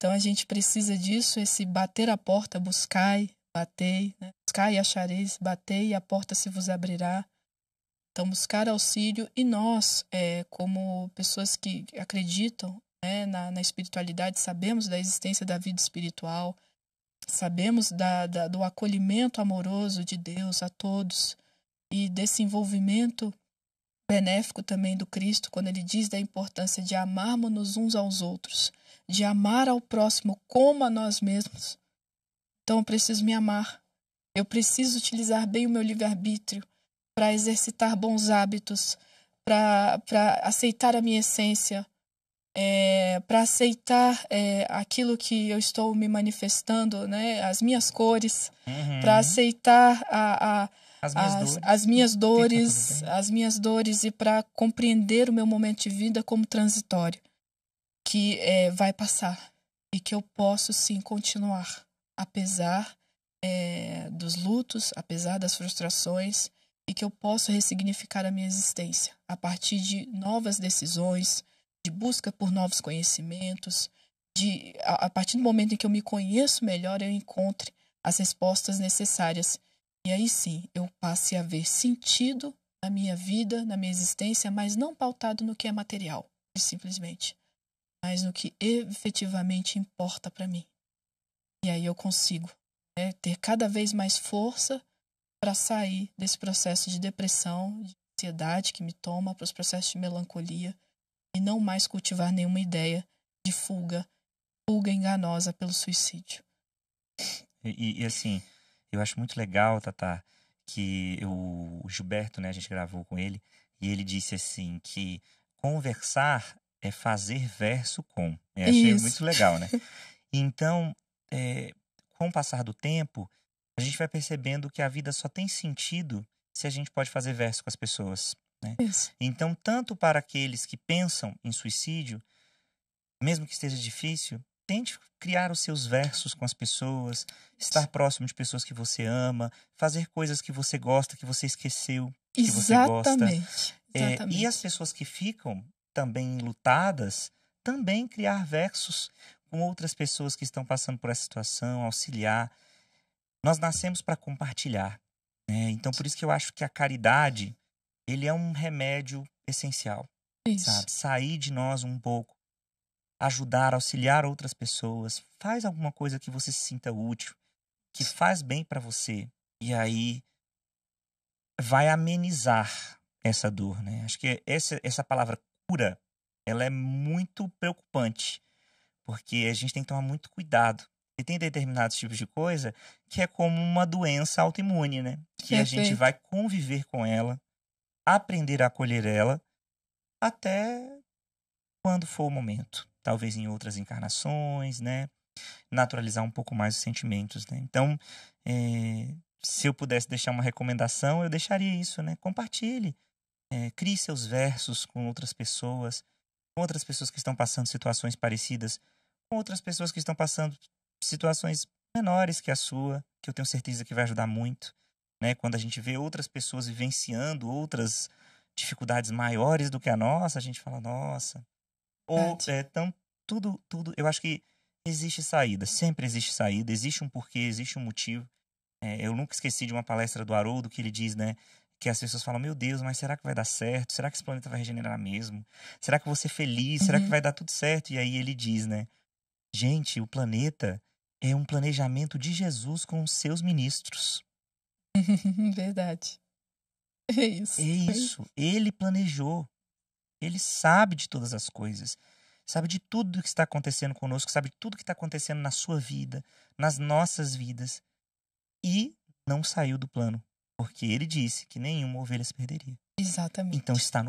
Então a gente precisa disso, esse bater a porta, buscai, batei, né? buscai e achareis, batei e a porta se vos abrirá. Então buscar auxílio e nós, é, como pessoas que acreditam né, na, na espiritualidade, sabemos da existência da vida espiritual, sabemos da, da, do acolhimento amoroso de Deus a todos e desse envolvimento benéfico também do Cristo quando ele diz da importância de amarmos-nos uns aos outros, de amar ao próximo como a nós mesmos. Então eu preciso me amar, eu preciso utilizar bem o meu livre-arbítrio para exercitar bons hábitos, para aceitar a minha essência, é, para aceitar é, aquilo que eu estou me manifestando, né, as minhas cores, uhum. para aceitar a, a as minhas as, dores, as minhas dores, as minhas dores e para compreender o meu momento de vida como transitório, que é, vai passar e que eu posso sim continuar, apesar é, dos lutos, apesar das frustrações, e que eu posso ressignificar a minha existência a partir de novas decisões, de busca por novos conhecimentos, de a, a partir do momento em que eu me conheço melhor, eu encontre as respostas necessárias e aí sim, eu passe a ver sentido na minha vida, na minha existência, mas não pautado no que é material, simplesmente, mas no que efetivamente importa para mim. E aí eu consigo né, ter cada vez mais força para sair desse processo de depressão, de ansiedade que me toma, para os processos de melancolia e não mais cultivar nenhuma ideia de fuga, fuga enganosa pelo suicídio. e, e assim, eu acho muito legal, Tatá, que eu, o Gilberto, né, a gente gravou com ele, e ele disse assim que conversar é fazer verso com. Eu achei Isso. muito legal, né? Então, é, com o passar do tempo, a gente vai percebendo que a vida só tem sentido se a gente pode fazer verso com as pessoas. Né? Então, tanto para aqueles que pensam em suicídio, mesmo que esteja difícil, Tente criar os seus versos com as pessoas, estar próximo de pessoas que você ama, fazer coisas que você gosta, que você esqueceu, que exatamente, você gosta. É, exatamente. e as pessoas que ficam também lutadas, também criar versos com outras pessoas que estão passando por essa situação, auxiliar. Nós nascemos para compartilhar. Né? Então, por isso que eu acho que a caridade ele é um remédio essencial. Isso. Sabe? Sair de nós um pouco ajudar, auxiliar outras pessoas, faz alguma coisa que você se sinta útil, que faz bem para você e aí vai amenizar essa dor, né? Acho que essa essa palavra cura, ela é muito preocupante, porque a gente tem que tomar muito cuidado. E tem determinados tipos de coisa que é como uma doença autoimune, né? Que Perfeito. a gente vai conviver com ela, aprender a acolher ela até quando for o momento talvez em outras encarnações, né? Naturalizar um pouco mais os sentimentos, né? Então, é, se eu pudesse deixar uma recomendação, eu deixaria isso, né? Compartilhe, é, crie seus versos com outras pessoas, com outras pessoas que estão passando situações parecidas, com outras pessoas que estão passando situações menores que a sua, que eu tenho certeza que vai ajudar muito, né? Quando a gente vê outras pessoas vivenciando outras dificuldades maiores do que a nossa, a gente fala, nossa, ou, é, tão, tudo, tudo. Eu acho que existe saída, sempre existe saída, existe um porquê, existe um motivo. É, eu nunca esqueci de uma palestra do Haroldo que ele diz, né? Que as pessoas falam, meu Deus, mas será que vai dar certo? Será que esse planeta vai regenerar mesmo? Será que você vou ser feliz? Uhum. Será que uhum. vai dar tudo certo? E aí ele diz, né? Gente, o planeta é um planejamento de Jesus com os seus ministros. Verdade. É isso. É isso. Ele planejou. Ele sabe de todas as coisas, sabe de tudo que está acontecendo conosco, sabe de tudo que está acontecendo na sua vida, nas nossas vidas. E não saiu do plano, porque ele disse que nenhuma ovelha se perderia. Exatamente. Então está no